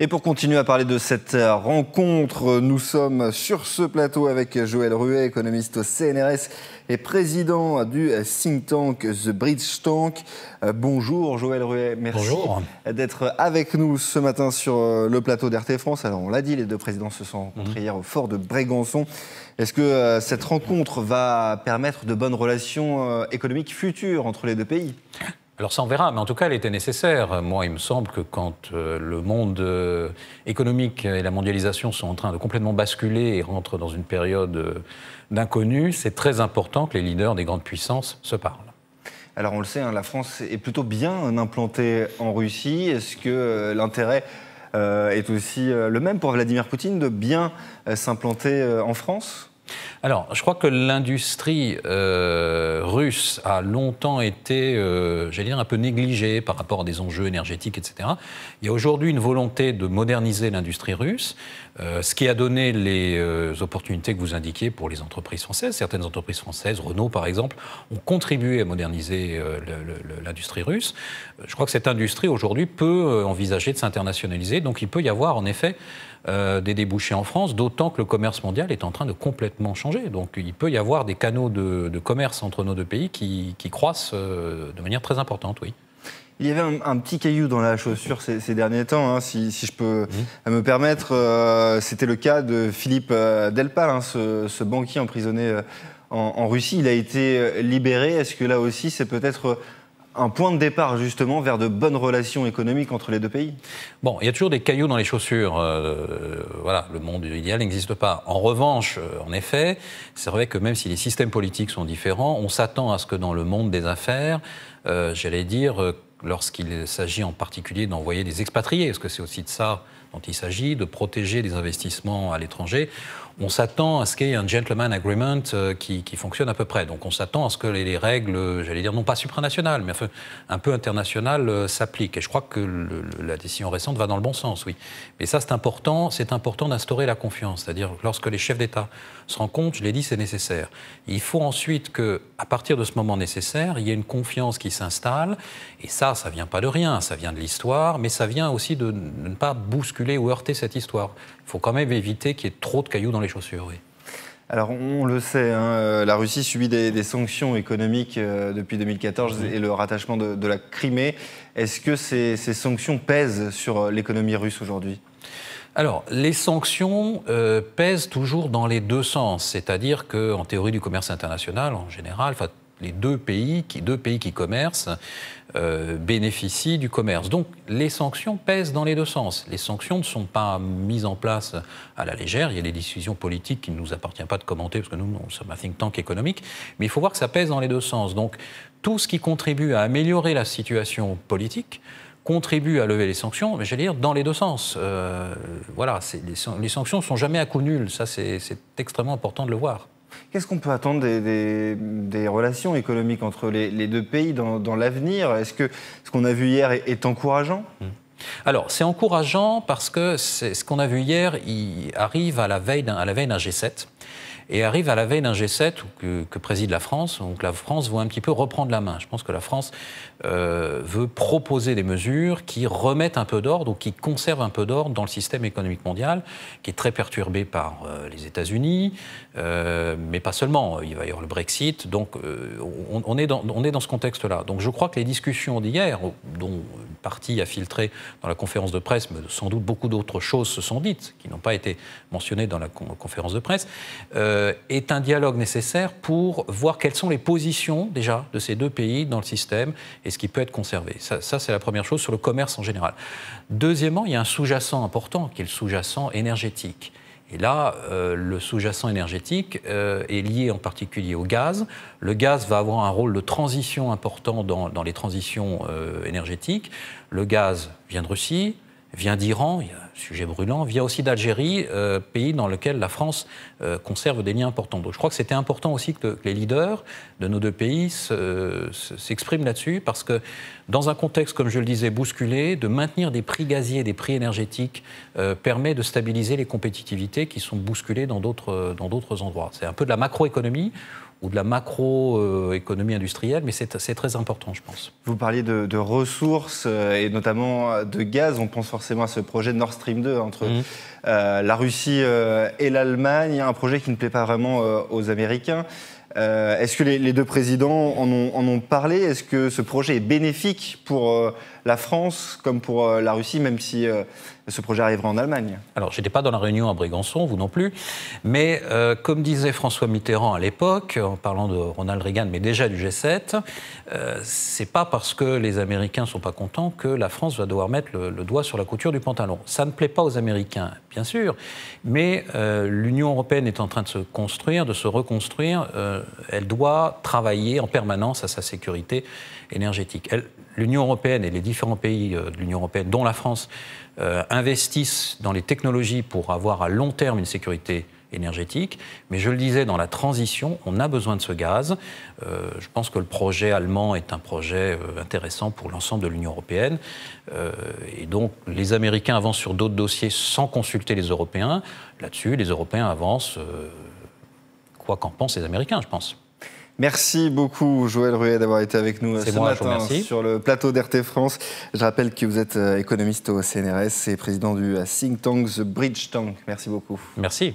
Et pour continuer à parler de cette rencontre, nous sommes sur ce plateau avec Joël Ruet, économiste au CNRS et président du think tank The Bridge Tank. Euh, bonjour Joël Ruet, merci d'être avec nous ce matin sur euh, le plateau d'RT France. Alors on l'a dit, les deux présidents se sont rencontrés mhm. hier au fort de Brégançon. Est-ce que euh, cette rencontre va permettre de bonnes relations économiques futures entre les deux pays alors ça, on verra, mais en tout cas, elle était nécessaire. Moi, il me semble que quand euh, le monde euh, économique et la mondialisation sont en train de complètement basculer et rentrent dans une période euh, d'inconnu, c'est très important que les leaders des grandes puissances se parlent. Alors on le sait, hein, la France est plutôt bien implantée en Russie. Est-ce que l'intérêt est aussi le même pour Vladimir Poutine de bien s'implanter en France alors, je crois que l'industrie euh, russe a longtemps été, euh, j'allais dire, un peu négligée par rapport à des enjeux énergétiques, etc. Il y a aujourd'hui une volonté de moderniser l'industrie russe, euh, ce qui a donné les opportunités que vous indiquiez pour les entreprises françaises. Certaines entreprises françaises, Renault par exemple, ont contribué à moderniser l'industrie russe. Je crois que cette industrie aujourd'hui peut envisager de s'internationaliser, donc il peut y avoir en effet des débouchés en France, d'autant que le commerce mondial est en train de complètement changé. Donc il peut y avoir des canaux de, commerce entre nos deux pays qui, croissent euh, de manière très importante, oui. Il y avait un, petit caillou dans la chaussure ces, derniers temps, hein, si, je peux me permettre. Euh, c'était le cas de Philippe euh, Delpal, hein, ce, banquier emprisonné en, en, Russie. Il a été libéré. Est-ce que là aussi, c'est peut-être un point de départ justement vers de bonnes relations économiques entre les deux pays Bon, il y a toujours des cailloux dans les chaussures. Euh, voilà, le monde idéal n'existe pas. En revanche, euh, en effet, c'est vrai que même si les systèmes politiques sont différents, on s'attend à ce que dans le monde des affaires, euh, j'allais dire, lorsqu'il s'agit en particulier d'envoyer des expatriés, parce que c'est aussi de ça dont il s'agit, de protéger les investissements à l'étranger, on s'attend à ce qu'il y ait un gentleman agreement euh, qui, fonctionne à peu près. Donc on s'attend à ce que les, règles, j'allais dire non pas supranationales, mais un peu internationales euh, s'appliquent. Et je crois que la décision récente va dans le bon sens, oui. Mais ça c'est important, c'est important d'instaurer la confiance, c'est-à-dire lorsque les chefs d'État se rendent compte, je l'ai dit, c'est nécessaire. Il faut ensuite que, à partir de ce moment nécessaire, il y ait une confiance qui s'installe, et ça ça, ne vient pas de rien, ça vient de l'histoire, mais ça vient aussi de, ne pas bousculer ou heurter cette histoire. Il faut quand même éviter qu'il y ait trop de cailloux dans les chaussures. Alors on le sait, hein, euh, la Russie subit des, sanctions économiques euh, depuis 2014 et le rattachement de, la Crimée. Est-ce que ces, sanctions pèsent sur euh, l'économie russe aujourd'hui alors, les sanctions pèsent toujours dans les deux sens, c'est-à-dire qu'en théorie du commerce international, en général, les deux pays qui, deux pays qui commercent euh, bénéficient du commerce. Donc les sanctions pèsent dans les deux sens. Les sanctions ne sont pas mises en place à la légère. Il y a des décisions politiques qui ne nous appartient pas de commenter parce que nous, sommes un think tank économique. Mais il faut voir que ça pèse dans les deux sens. Donc tout ce qui contribue à améliorer la situation politique contribue à lever les sanctions, mais j'allais dire dans les deux sens. Euh, voilà, les, les sanctions ne sont jamais à coup nul, ça c'est extrêmement important de le voir. Qu'est-ce qu'on peut attendre des, relations économiques entre les, deux pays dans, l'avenir Est-ce que ce qu'on a vu hier est, encourageant hmm. Alors, c'est encourageant parce que ce qu'on a vu hier, il arrive à la veille d'un G7 et arrive à la veille d'un G7 que, préside la France. Donc la France veut un petit peu reprendre la main. Je pense que la France euh, veut proposer des mesures qui remettent un peu d'ordre ou qui conservent un peu d'ordre dans le système économique mondial, qui est très perturbé par euh, les États-Unis, euh, mais pas seulement. Il va y avoir le Brexit. Donc on, est dans, on est dans ce contexte-là. Donc je crois que les discussions d'hier, dont partie à filtrer dans la conférence de presse, mais sans doute beaucoup d'autres choses se sont dites, qui n'ont pas été mentionnées dans la conférence de presse, euh, est un dialogue nécessaire pour voir quelles sont les positions déjà de ces deux pays dans le système et ce qui peut être conservé. ça c'est la première chose sur le commerce en général. Deuxièmement, il y a un sous-jacent important qui est le sous-jacent énergétique. Et là, euh, le sous-jacent énergétique euh, est lié en particulier au gaz. Le gaz va avoir un rôle de transition important dans, les transitions euh, énergétiques. Le gaz vient de Russie, vient d'Iran, il un sujet brûlant, vient aussi d'Algérie, euh, pays dans lequel la France euh, conserve des liens importants. je crois que c'était important aussi que, les leaders de nos deux pays s'expriment là-dessus, parce que dans un contexte, comme je le disais, bousculé, de maintenir des prix gaziers, des prix énergétiques, euh, permet de stabiliser les compétitivités qui sont bousculées dans d'autres endroits. C'est un peu de la macroéconomie ou de la macroéconomie industrielle, mais c'est très important, je pense. Vous parliez de, ressources euh, et notamment euh, de gaz. On pense forcément à ce projet Nord Stream 2 entre mhm. euh, la Russie et l'Allemagne, un projet qui ne plaît pas vraiment aux Américains. Est-ce que les, deux présidents en ont, en ont parlé Est-ce que ce projet est bénéfique pour la France comme pour euh, la Russie, même si euh, ce projet arrivera en Allemagne. Alors, je n'étais pas dans la réunion à Brégançon, vous non plus, mais euh, comme disait François Mitterrand à l'époque, en parlant de Ronald Reagan, mais déjà du G7, c'est pas parce que les Américains ne sont pas contents que la France va devoir mettre le, doigt sur la couture du pantalon. Ça ne plaît pas aux Américains, bien sûr, mais l'Union européenne est en train de se construire, de se reconstruire. elle doit travailler en permanence à sa sécurité énergétique. L'Union européenne elle les différents pays euh, de l'Union européenne, dont la France, euh, investissent dans les technologies pour avoir à long terme une sécurité énergétique. Mais je le disais, dans la transition, on a besoin de ce gaz. Euh, je pense que le projet allemand est un projet intéressant pour l'ensemble de l'Union européenne. et donc, les Américains avancent sur d'autres dossiers sans consulter les Européens. Là-dessus, les Européens avancent quoi qu'en pensent les Américains, je pense. Merci beaucoup, Joël Ruet, d'avoir été avec nous euh, ce matin sur le plateau d'RT France. Je rappelle que vous êtes euh, économiste au CNRS et président du euh, think tank The Bridge Tank. Merci beaucoup. Merci.